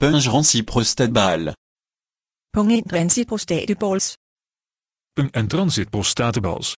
punch prostate prostaatbaal Punch-Rancy-Prostaatbaals. Een en transit